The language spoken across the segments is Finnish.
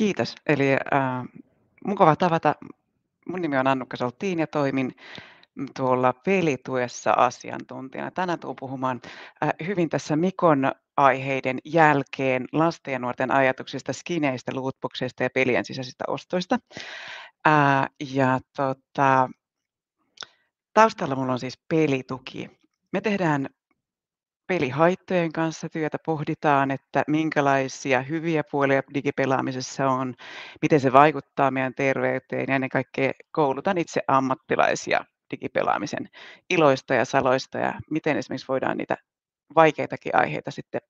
Kiitos. Eli äh, mukava tavata. Mun nimi on Annukka Soltiin ja toimin tuolla pelituessa asiantuntijana. Tänään tuun puhumaan äh, hyvin tässä Mikon aiheiden jälkeen lasten ja nuorten ajatuksista, skineistä, lootboxeista ja pelien sisäisistä ostoista. Äh, ja tota, taustalla mulla on siis pelituki. Me tehdään pelihaittojen kanssa työtä pohditaan, että minkälaisia hyviä puolia digipelaamisessa on, miten se vaikuttaa meidän terveyteen ja ennen kaikkea koulutan itse ammattilaisia digipelaamisen iloista ja saloista ja miten esimerkiksi voidaan niitä vaikeitakin aiheita sitten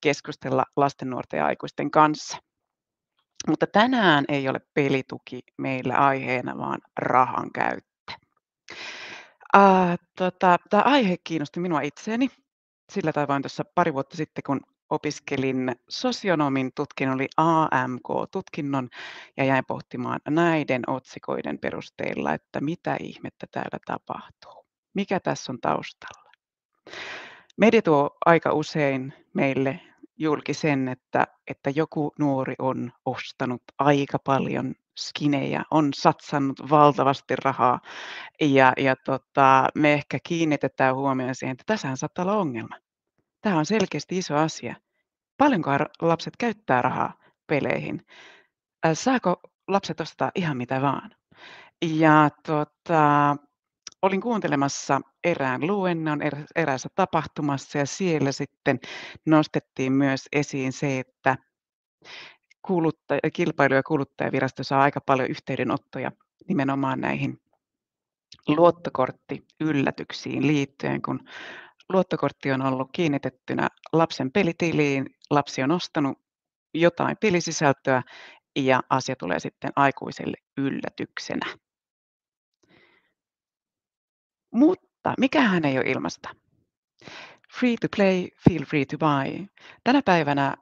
keskustella lasten, nuorten ja aikuisten kanssa. Mutta tänään ei ole pelituki meillä aiheena, vaan rahan käyttö. Uh, tota, Tämä aihe kiinnosti minua itseäni sillä tavoin tuossa pari vuotta sitten, kun opiskelin sosionomin tutkinnon, eli AMK-tutkinnon, ja jäin pohtimaan näiden otsikoiden perusteella, että mitä ihmettä täällä tapahtuu, mikä tässä on taustalla. Media tuo aika usein meille julki sen, että, että joku nuori on ostanut aika paljon skinejä, on satsannut valtavasti rahaa ja, ja tota, me ehkä kiinnitetään huomioon siihen, että tässähän saattaa olla ongelma. Tämä on selkeästi iso asia. Paljonko lapset käyttää rahaa peleihin? Saako lapset ostaa ihan mitä vaan? Ja tota, olin kuuntelemassa erään luennon er-, eräässä tapahtumassa ja siellä sitten nostettiin myös esiin se, että kuluttaja, kilpailu- ja kuluttajavirasto saa aika paljon yhteydenottoja nimenomaan näihin luottokortti-yllätyksiin liittyen, kun luottokortti on ollut kiinnitettynä lapsen pelitiliin, lapsi on ostanut jotain pelisisältöä ja asia tulee sitten aikuiselle yllätyksenä. Mutta mikähän ei ole ilmasta. Free to play, feel free to buy. Tänä päivänä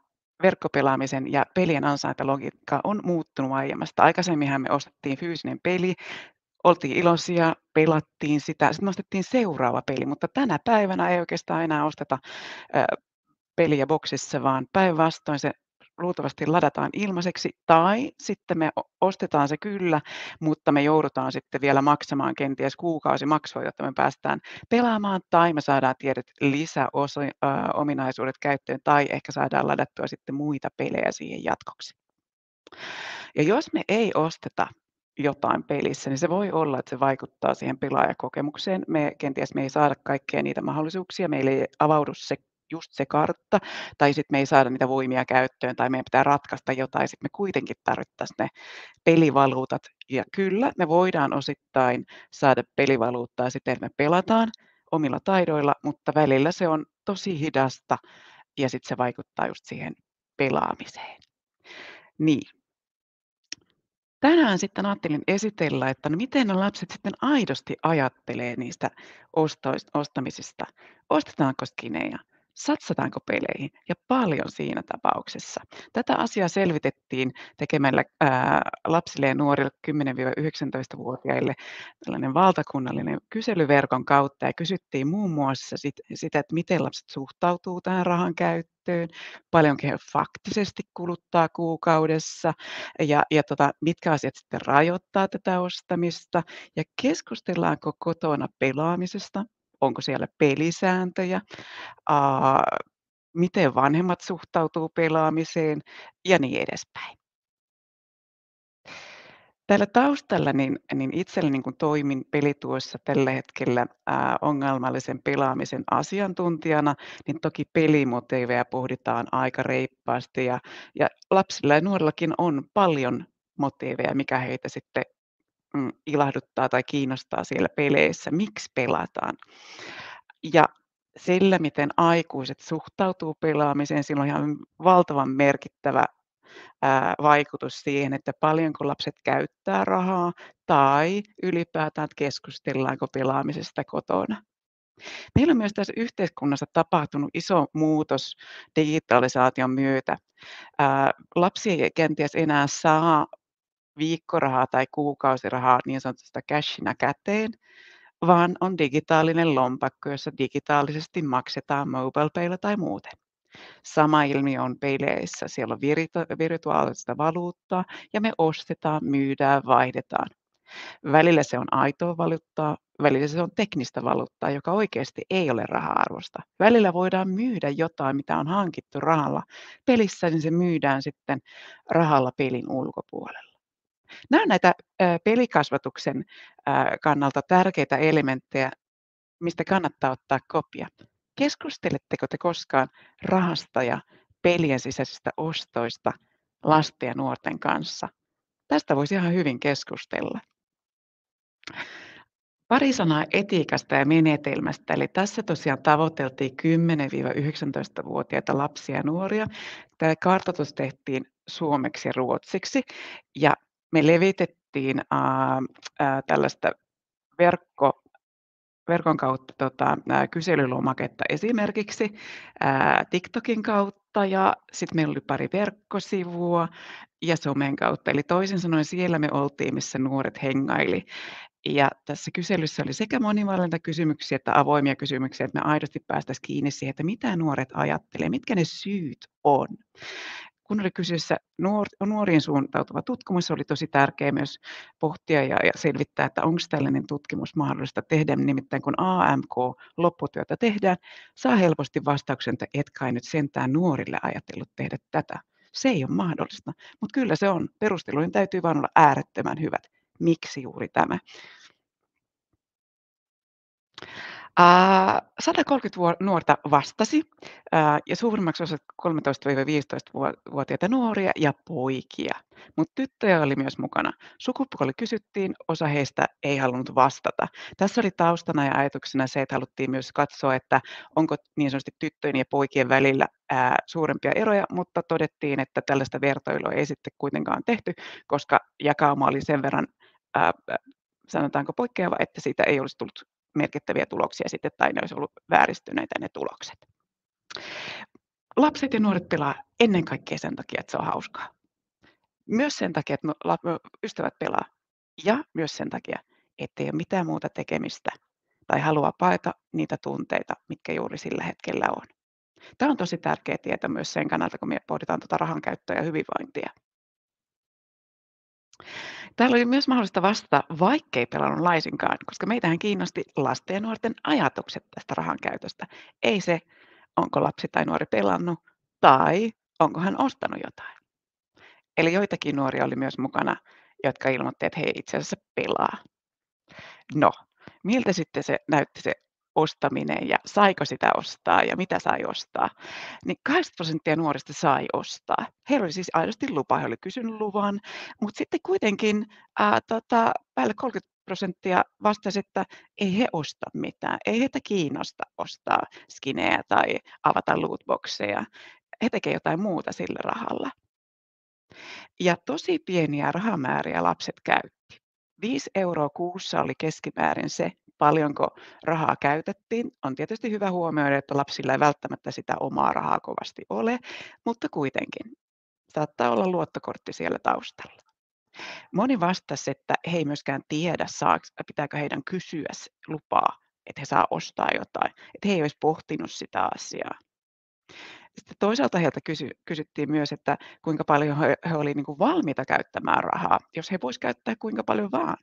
verkkopelaamisen ja pelien ansaintalogiikka on muuttunut aiemmasta. Aikaisemminhan me ostettiin fyysinen peli, oltiin iloisia, pelattiin sitä, sitten ostettiin seuraava peli, mutta tänä päivänä ei oikeastaan enää osteta peliä boksissa, vaan päinvastoin se luultavasti ladataan ilmaiseksi, tai sitten me ostetaan se kyllä, mutta me joudutaan sitten vielä maksamaan kenties kuukausimaksua, jotta me päästään pelaamaan, tai me saadaan tiedet lisäominaisuudet käyttöön, tai ehkä saadaan ladattua sitten muita pelejä siihen jatkoksi. Ja jos me ei osteta jotain pelissä, niin se voi olla, että se vaikuttaa siihen pelaajakokemukseen. Me kenties me ei saada kaikkia niitä mahdollisuuksia, meillä ei avaudu se just se kartta, tai sitten me ei saada niitä voimia käyttöön, tai meidän pitää ratkaista jotain, sitten me kuitenkin tarvittaisiin ne pelivaluutat. Ja kyllä, me voidaan osittain saada pelivaluuttaa sitten, että me pelataan omilla taidoilla, mutta välillä se on tosi hidasta, ja sitten se vaikuttaa just siihen pelaamiseen. Niin. Tänään sitten ajattelin esitellä, että no miten ne lapset sitten aidosti ajattelee niistä ostamisista. Ostetaanko skinejä? satsataanko peleihin ja paljon siinä tapauksessa. Tätä asiaa selvitettiin tekemällä ää, lapsille ja nuorille 10-19-vuotiaille tällainen valtakunnallinen kyselyverkon kautta ja kysyttiin muun muassa sit, sitä, että miten lapset suhtautuu tähän rahan käyttöön, paljonko he faktisesti kuluttaa kuukaudessa ja, ja tota, mitkä asiat sitten rajoittaa tätä ostamista ja keskustellaanko kotona pelaamisesta, onko siellä pelisääntöjä, ää, miten vanhemmat suhtautuu pelaamiseen ja niin edespäin. Täällä taustalla niin, niin itselleni niin kun toimin pelituossa tällä hetkellä ää, ongelmallisen pelaamisen asiantuntijana, niin toki pelimotiiveja pohditaan aika reippaasti ja, ja lapsilla ja nuorillakin on paljon motiiveja, mikä heitä sitten Mm, ilahduttaa tai kiinnostaa siellä peleissä, miksi pelataan. Ja sillä, miten aikuiset suhtautuu pelaamiseen, sillä on ihan valtavan merkittävä vaikutus siihen, että paljonko lapset käyttää rahaa tai ylipäätään keskustellaanko pelaamisesta kotona. Meillä on myös tässä yhteiskunnassa tapahtunut iso muutos digitalisaation myötä. Lapsi ei kenties enää saa viikkorahaa tai kuukausirahaa niin sanotusta cashina käteen, vaan on digitaalinen lompakko, jossa digitaalisesti maksetaan MobilePaylla tai muuten. Sama ilmiö on peleissä. Siellä on virtuaalista valuuttaa ja me ostetaan, myydään, vaihdetaan. Välillä se on aitoa valuuttaa, välillä se on teknistä valuuttaa, joka oikeasti ei ole raha-arvosta. Välillä voidaan myydä jotain, mitä on hankittu rahalla. Pelissä niin se myydään sitten rahalla pelin ulkopuolella. Nämä ovat näitä pelikasvatuksen kannalta tärkeitä elementtejä, mistä kannattaa ottaa kopia. Keskusteletteko te koskaan rahasta ja pelien sisäisistä ostoista lasten ja nuorten kanssa? Tästä voisi ihan hyvin keskustella. Pari sanaa etiikasta ja menetelmästä. Eli tässä tosiaan tavoiteltiin 10-19-vuotiaita lapsia ja nuoria. Tämä kartoitus tehtiin suomeksi ja ruotsiksi. Ja me levitettiin ää, ää, tällaista verkko, verkon kautta tota, ää, kyselylomaketta esimerkiksi ää, TikTokin kautta ja sitten meillä oli pari verkkosivua ja somen kautta. Eli toisin sanoen siellä me oltiin, missä nuoret hengaili. Ja tässä kyselyssä oli sekä kysymyksiä että avoimia kysymyksiä, että me aidosti päästäisiin kiinni siihen, että mitä nuoret ajattelee, mitkä ne syyt on kun oli kyseessä nuor, nuoriin suuntautuva tutkimus, se oli tosi tärkeää myös pohtia ja, ja selvittää, että onko tällainen tutkimus mahdollista tehdä. Nimittäin kun AMK-lopputyötä tehdään, saa helposti vastauksen, että et kai nyt sentään nuorille ajatellut tehdä tätä. Se ei ole mahdollista, mutta kyllä se on. Perustelujen täytyy vain olla äärettömän hyvät. Miksi juuri tämä? 130 nuorta vastasi ja suurimmaksi osa 13-15-vuotiaita nuoria ja poikia, mutta tyttöjä oli myös mukana. Sukupuoli kysyttiin, osa heistä ei halunnut vastata. Tässä oli taustana ja ajatuksena se, että haluttiin myös katsoa, että onko niin sanotusti tyttöjen ja poikien välillä suurempia eroja, mutta todettiin, että tällaista vertailua ei sitten kuitenkaan tehty, koska jakauma oli sen verran sanotaanko poikkeava, että siitä ei olisi tullut merkittäviä tuloksia sitten, tai ne olisi ollut vääristyneitä ne tulokset. Lapset ja nuoret pelaa ennen kaikkea sen takia, että se on hauskaa. Myös sen takia, että ystävät pelaa. Ja myös sen takia, ei ole mitään muuta tekemistä tai haluaa paeta niitä tunteita, mitkä juuri sillä hetkellä on. Tämä on tosi tärkeä tieto myös sen kannalta, kun me pohditaan tuota rahan käyttöä ja hyvinvointia. Täällä oli myös mahdollista vastata, vaikkei pelannut laisinkaan, koska meitähän kiinnosti lasten ja nuorten ajatukset tästä rahan käytöstä. Ei se, onko lapsi tai nuori pelannut tai onko hän ostanut jotain. Eli joitakin nuoria oli myös mukana, jotka ilmoitti, että he itse asiassa pelaa. No, miltä sitten se näytti se ostaminen ja saiko sitä ostaa ja mitä sai ostaa, niin 80 prosenttia nuorista sai ostaa. Heillä oli siis aidosti lupa, he oli kysynyt luvan, mutta sitten kuitenkin ää, tota, päälle 30 prosenttia vastasi, että ei he osta mitään, ei heitä kiinnosta ostaa skinejä tai avata lootboxeja. He tekevät jotain muuta sillä rahalla. Ja tosi pieniä rahamääriä lapset käytti. 5 euroa kuussa oli keskimäärin se, paljonko rahaa käytettiin. On tietysti hyvä huomioida, että lapsilla ei välttämättä sitä omaa rahaa kovasti ole, mutta kuitenkin saattaa olla luottokortti siellä taustalla. Moni vastasi, että he ei myöskään tiedä, saaks, pitääkö heidän kysyä lupaa, että he saa ostaa jotain, että he ei olisi pohtinut sitä asiaa. Sitten toisaalta heiltä kysy, kysyttiin myös, että kuinka paljon he, he olivat niin valmiita käyttämään rahaa, jos he voisivat käyttää kuinka paljon vaan.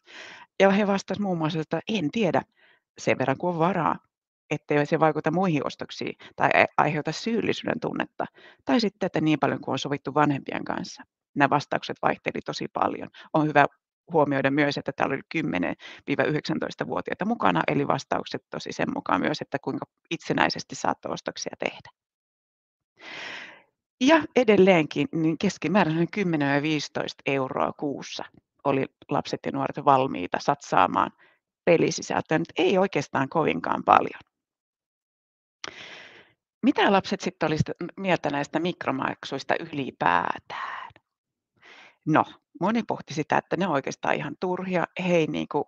Ja he vastasivat muun muassa, että en tiedä sen verran kuin on varaa, ettei se vaikuta muihin ostoksiin tai aiheuta syyllisyyden tunnetta. Tai sitten, että niin paljon kuin on sovittu vanhempien kanssa. Nämä vastaukset vaihteli tosi paljon. On hyvä huomioida myös, että täällä oli 10-19-vuotiaita mukana, eli vastaukset tosi sen mukaan myös, että kuinka itsenäisesti saatte ostoksia tehdä. Ja edelleenkin niin keskimääräinen 10 ja 15 euroa kuussa oli lapset ja nuoret valmiita satsaamaan pelisisältöön, mutta ei oikeastaan kovinkaan paljon. Mitä lapset sitten olisivat mieltä näistä mikromaksuista ylipäätään? No, moni pohti sitä, että ne on oikeastaan ihan turhia. He ei niin kuin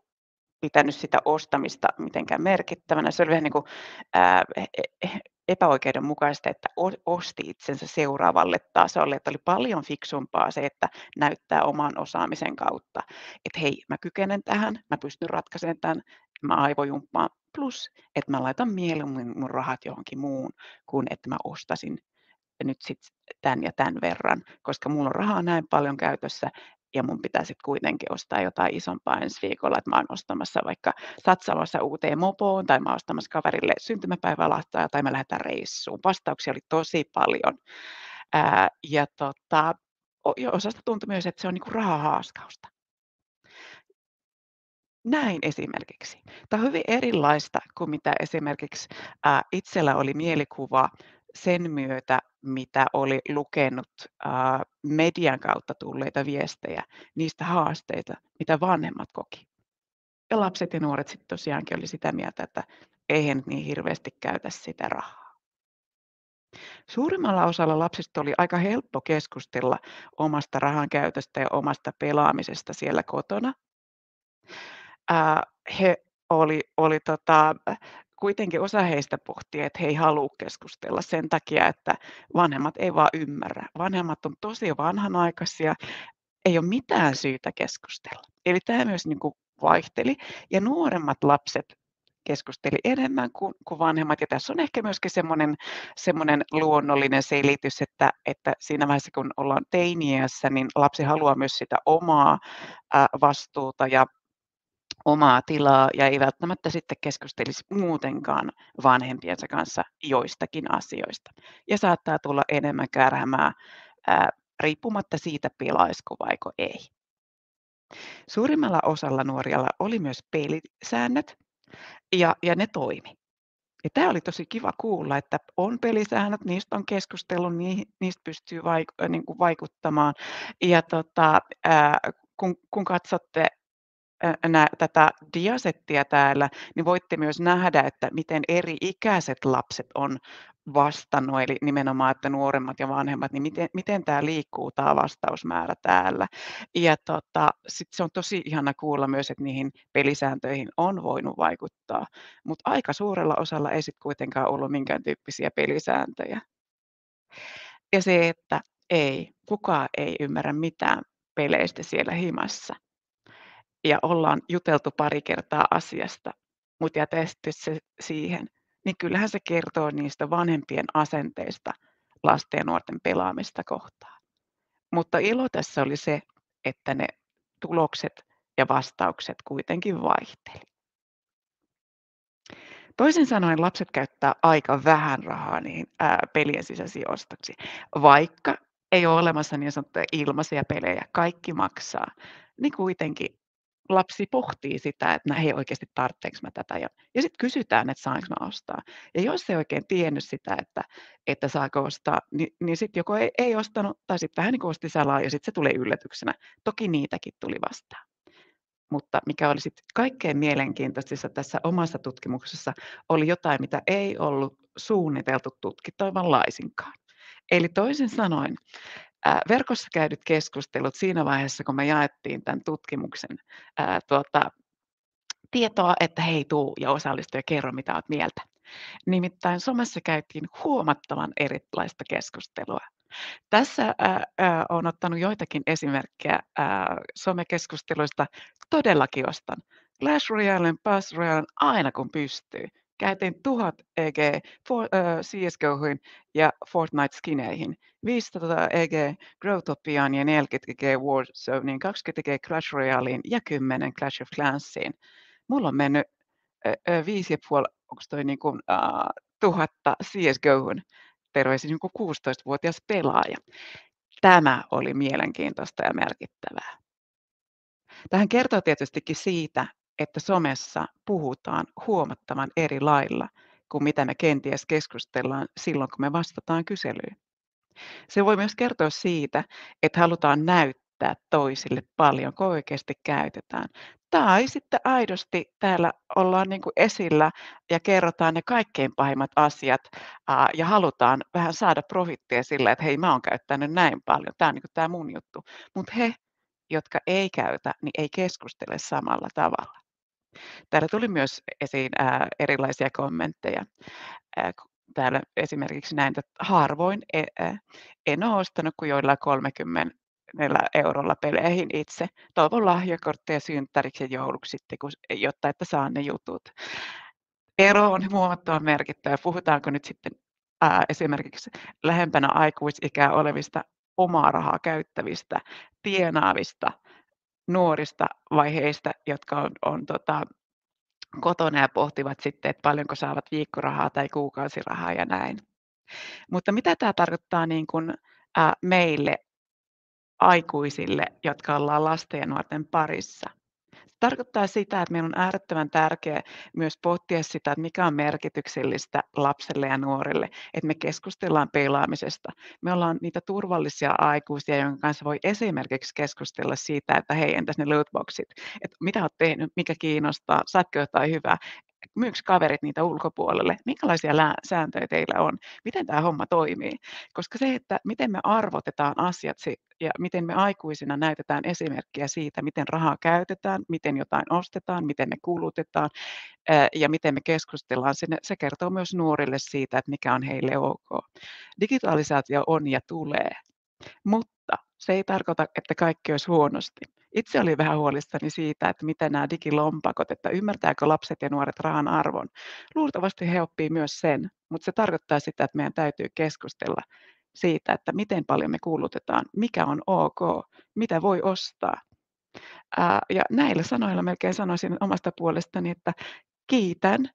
pitänyt sitä ostamista mitenkään merkittävänä. Se oli vähän niin kuin, ää, epäoikeudenmukaista, että osti itsensä seuraavalle tasolle, että oli paljon fiksumpaa se, että näyttää oman osaamisen kautta, että hei, mä kykenen tähän, mä pystyn ratkaisemaan tämän, mä aivojumppaan, plus, että mä laitan mieluummin mun rahat johonkin muun, kuin että mä ostasin nyt sitten tämän ja tämän verran, koska mulla on rahaa näin paljon käytössä, ja mun pitää sitten kuitenkin ostaa jotain isompaa ensi viikolla, että mä oon ostamassa vaikka satsaamassa uuteen mopoon tai mä oon ostamassa kaverille syntymäpäivälahtaa tai mä lähdetään reissuun. Vastauksia oli tosi paljon. Ää, ja tota, osasta tuntui myös, että se on niinku rahahaaskausta. Näin esimerkiksi. Tämä on hyvin erilaista kuin mitä esimerkiksi ää, itsellä oli mielikuva sen myötä, mitä oli lukenut median kautta tulleita viestejä, niistä haasteita, mitä vanhemmat koki. Ja lapset ja nuoret sitten tosiaankin oli sitä mieltä, että ei he niin hirveästi käytä sitä rahaa. Suurimmalla osalla lapsista oli aika helppo keskustella omasta rahan käytöstä ja omasta pelaamisesta siellä kotona. Ää, he oli, oli tota, kuitenkin osa heistä pohtii, että he ei halua keskustella sen takia, että vanhemmat ei vaan ymmärrä. Vanhemmat on tosi vanhanaikaisia, ei ole mitään syytä keskustella. Eli tämä myös niin kuin vaihteli. Ja nuoremmat lapset keskusteli enemmän kuin, kuin vanhemmat. Ja tässä on ehkä myöskin semmoinen, semmoinen luonnollinen selitys, että, että siinä vaiheessa kun ollaan teiniässä, niin lapsi haluaa myös sitä omaa ää, vastuuta ja omaa tilaa ja ei välttämättä sitten keskustelisi muutenkaan vanhempiensa kanssa joistakin asioista. Ja saattaa tulla enemmän kärhämää ää, riippumatta siitä, pelaisko vaiko ei. Suurimmalla osalla nuorilla oli myös pelisäännöt ja, ja ne toimi. Ja tämä oli tosi kiva kuulla, että on pelisäännöt, niistä on keskustellut, niistä pystyy niin vaikuttamaan. Ja tota, kun, kun katsotte nä, tätä diasettia täällä, niin voitte myös nähdä, että miten eri ikäiset lapset on vastannut, eli nimenomaan, että nuoremmat ja vanhemmat, niin miten, miten tämä liikkuu, tämä vastausmäärä täällä. Ja tota, sit se on tosi ihana kuulla myös, että niihin pelisääntöihin on voinut vaikuttaa, mutta aika suurella osalla ei sitten kuitenkaan ollut minkään tyyppisiä pelisääntöjä. Ja se, että ei, kukaan ei ymmärrä mitään peleistä siellä himassa ja ollaan juteltu pari kertaa asiasta, mutta jätetty se siihen, niin kyllähän se kertoo niistä vanhempien asenteista lasten ja nuorten pelaamista kohtaan. Mutta ilo tässä oli se, että ne tulokset ja vastaukset kuitenkin vaihteli. Toisin sanoen lapset käyttää aika vähän rahaa niin ää, pelien sisäisiin ostoksiin, vaikka ei ole olemassa niin sanottuja ilmaisia pelejä, kaikki maksaa, niin kuitenkin lapsi pohtii sitä, että hei no oikeasti tarvitseeko mä tätä ja, ja sitten kysytään, että saanko mä ostaa. Ja jos ei oikein tiennyt sitä, että, että saako ostaa, niin, niin sitten joko ei, ei ostanut tai sitten vähän niin kuin osti salaa ja sitten se tulee yllätyksenä. Toki niitäkin tuli vastaan. Mutta mikä oli sitten kaikkein mielenkiintoisissa tässä omassa tutkimuksessa, oli jotain, mitä ei ollut suunniteltu tutkittavan laisinkaan. Eli toisin sanoen, Äh, verkossa käydyt keskustelut siinä vaiheessa, kun me jaettiin tämän tutkimuksen ää, äh, tuota, tietoa, että hei tuu ja osallistu ja kerro mitä olet mieltä. Nimittäin somessa käytiin huomattavan erilaista keskustelua. Tässä äh, olen ottanut joitakin esimerkkejä ää, somekeskusteluista. Todellakin ostan Clash Royale, Pass Royale, aina kun pystyy käytin tuhat EG for, uh, CSGOihin ja Fortnite-skineihin, 500 tuota EG Growtopiaan ja 40 EG Warzoneen, 20 EG Clash Royaleen ja 10 Clash of Clansiin. Mulla on mennyt viisi ja puoli, onko toi niin kuin, äh, tuhatta CSGOhun, terveisin niin 16-vuotias pelaaja. Tämä oli mielenkiintoista ja merkittävää. Tähän kertoo tietystikin siitä, että somessa puhutaan huomattavan eri lailla kuin mitä me kenties keskustellaan silloin, kun me vastataan kyselyyn. Se voi myös kertoa siitä, että halutaan näyttää toisille paljon, kun oikeasti käytetään. Tai sitten aidosti täällä ollaan niin kuin esillä ja kerrotaan ne kaikkein pahimmat asiat ää, ja halutaan vähän saada profittia sillä, että hei mä oon käyttänyt näin paljon, tämä on niin kuin tämä mun juttu. Mutta he, jotka ei käytä, niin ei keskustele samalla tavalla. Täällä tuli myös esiin ää, erilaisia kommentteja. Ää, täällä esimerkiksi näin, että harvoin e, ää, en ole ostanut kuin joilla 30 eurolla peleihin itse. Toivon lahjakortteja synttäriksi ja jouluksi sitten, kun, jotta että saan ne jutut. Ero on huomattavan merkittävä. Puhutaanko nyt sitten ää, esimerkiksi lähempänä aikuisikää olevista omaa rahaa käyttävistä, tienaavista – nuorista vaiheista, jotka on, on tota, kotona ja pohtivat sitten, että paljonko saavat viikkorahaa tai kuukausirahaa ja näin. Mutta mitä tämä tarkoittaa niin kuin, ä, meille aikuisille, jotka ollaan lasten ja nuorten parissa? tarkoittaa sitä, että meillä on äärettömän tärkeää myös pohtia sitä, että mikä on merkityksellistä lapselle ja nuorille, että me keskustellaan pelaamisesta. Me ollaan niitä turvallisia aikuisia, jonka kanssa voi esimerkiksi keskustella siitä, että hei, entäs ne lootboxit, että mitä olet tehnyt, mikä kiinnostaa, saatko jotain hyvää, myyks kaverit niitä ulkopuolelle, minkälaisia lä- sääntöjä teillä on, miten tämä homma toimii. Koska se, että miten me arvotetaan asiat ja miten me aikuisina näytetään esimerkkiä siitä, miten rahaa käytetään, miten jotain ostetaan, miten me kulutetaan ja miten me keskustellaan, sinne se kertoo myös nuorille siitä, että mikä on heille ok. Digitalisaatio on ja tulee, mutta se ei tarkoita, että kaikki olisi huonosti itse olin vähän huolissani siitä, että mitä nämä digilompakot, että ymmärtääkö lapset ja nuoret rahan arvon. Luultavasti he oppii myös sen, mutta se tarkoittaa sitä, että meidän täytyy keskustella siitä, että miten paljon me kuulutetaan, mikä on ok, mitä voi ostaa. Ää, ja näillä sanoilla melkein sanoisin omasta puolestani, että kiitän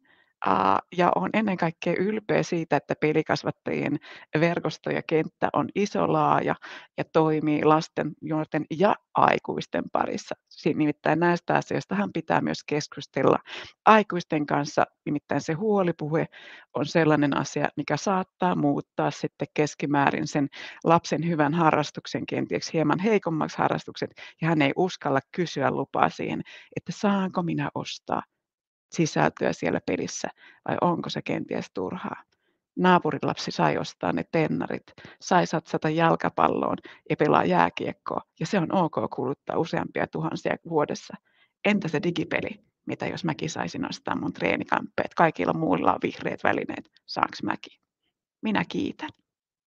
ja on ennen kaikkea ylpeä siitä, että pelikasvattajien verkosto ja kenttä on iso, laaja ja toimii lasten, nuorten ja aikuisten parissa. Nimittäin näistä asioistahan pitää myös keskustella aikuisten kanssa. Nimittäin se huolipuhe on sellainen asia, mikä saattaa muuttaa sitten keskimäärin sen lapsen hyvän harrastuksen kenties hieman heikommaksi harrastukset, ja hän ei uskalla kysyä lupaa siihen, että saanko minä ostaa sisältöä siellä pelissä vai onko se kenties turhaa. Naapurilapsi sai ostaa ne tennarit, sai satsata jalkapalloon ja pelaa jääkiekkoa ja se on ok kuluttaa useampia tuhansia vuodessa. Entä se digipeli? Mitä jos mäkin saisin ostaa mun treenikamppeet? Kaikilla muilla on vihreät välineet. Saanko mäkin? Minä kiitän.